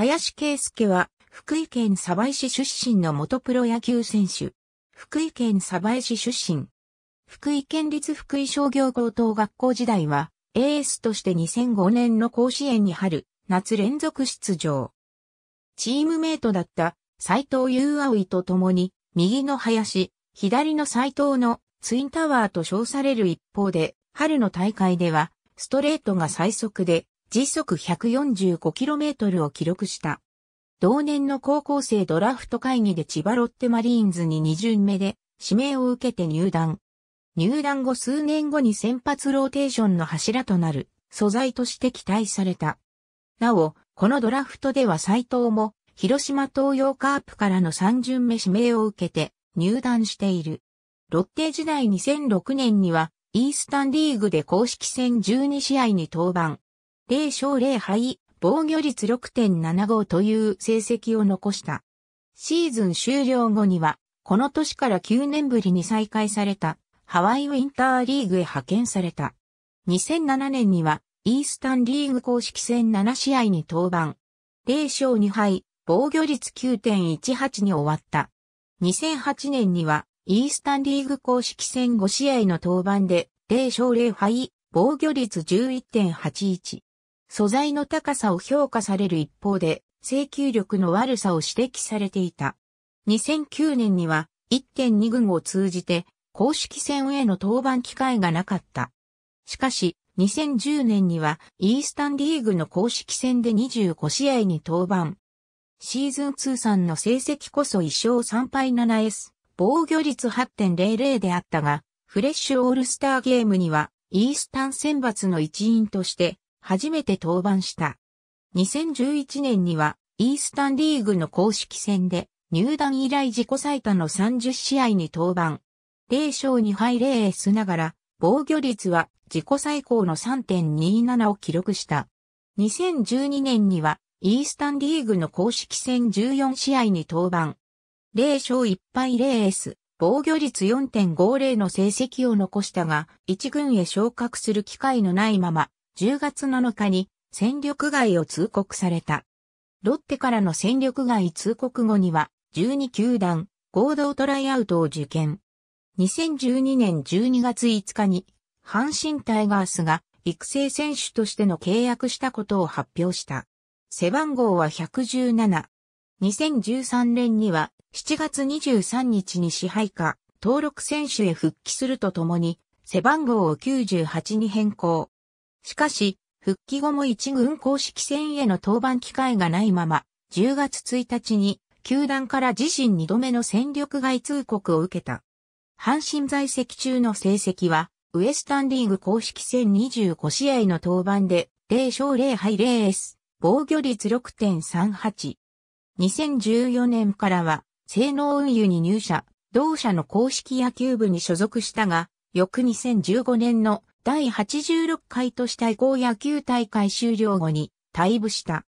林圭介は、福井県鯖江市出身の元プロ野球選手。福井県鯖江市出身。福井県立福井商業高等学校時代は、エースとして2005年の甲子園に春、夏連続出場。チームメイトだった斎藤優葵と共に、右の林、左の斎藤のツインタワーと称される一方で、春の大会では、ストレートが最速で、時速 145km を記録した。同年の高校生ドラフト会議で千葉ロッテマリーンズに2巡目で指名を受けて入団。入団後数年後に先発ローテーションの柱となる素材として期待された。なお、このドラフトでは斎藤も広島東洋カープからの3巡目指名を受けて入団している。ロッテ時代2006年にはイースタンリーグで公式戦12試合に登板。0勝0敗、防御率6.75という成績を残した。シーズン終了後には、この年から9年ぶりに再開された、ハワイウィンターリーグへ派遣された。2007年には、イースタンリーグ公式戦7試合に登板。0勝2敗、防御率9.18に終わった。2008年には、イースタンリーグ公式戦5試合の登板で、0勝0敗、防御率11.81。素材の高さを評価される一方で、請求力の悪さを指摘されていた。2009年には1.2軍を通じて公式戦への登板機会がなかった。しかし、2010年にはイースタンリーグの公式戦で25試合に登板。シーズン通算の成績こそ1勝3敗 7S、防御率8.00であったが、フレッシュオールスターゲームにはイースタン選抜の一員として初めて登板した。2011年には、イースタンリーグの公式戦で、入団以来自己最多の30試合に登板。0勝2敗0エスながら、防御率は自己最高の3.27を記録した。2012年には、イースタンリーグの公式戦14試合に登板。0勝1敗0エス、防御率4.50の成績を残したが、1軍へ昇格する機会のないまま、10月7日に戦力外を通告された。ロッテからの戦力外通告後には、12球団合同トライアウトを受験。2012年12月5日に、阪神タイガースが育成選手としての契約したことを発表した。背番号は117。2013年には7月23日に支配下登録選手へ復帰するとともに背番号を98に変更。しかし、復帰後も一軍公式戦への登板機会がないまま、10月1日に、球団から自身2度目の戦力外通告を受けた。阪神在籍中の成績は、ウエスタンリーグ公式戦25試合の登板で、0勝0敗 0S、防御率6.38。2014年からは、性能運輸に入社、同社の公式野球部に所属したが、翌2015年の第86回都市対抗野球大会終了後に退部した。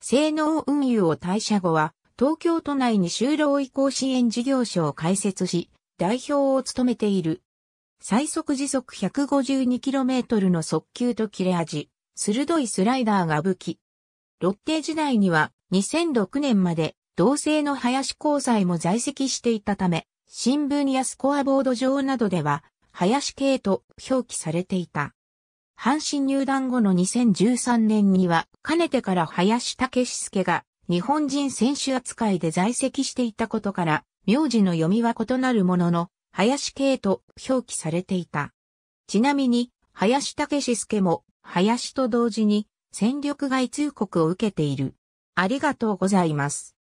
性能運輸を退社後は、東京都内に就労移行支援事業所を開設し、代表を務めている。最速時速 152km の速球と切れ味、鋭いスライダーが武器。ロッテ時代には2006年まで同性の林交際も在籍していたため、新聞やスコアボード上などでは林圭と表記されていた。阪神入団後の2013年には、かねてから林武介が日本人選手扱いで在籍していたことから、名字の読みは異なるものの、林圭と表記されていた。ちなみに、林武介も、林と同時に、戦力外通告を受けている。ありがとうございます。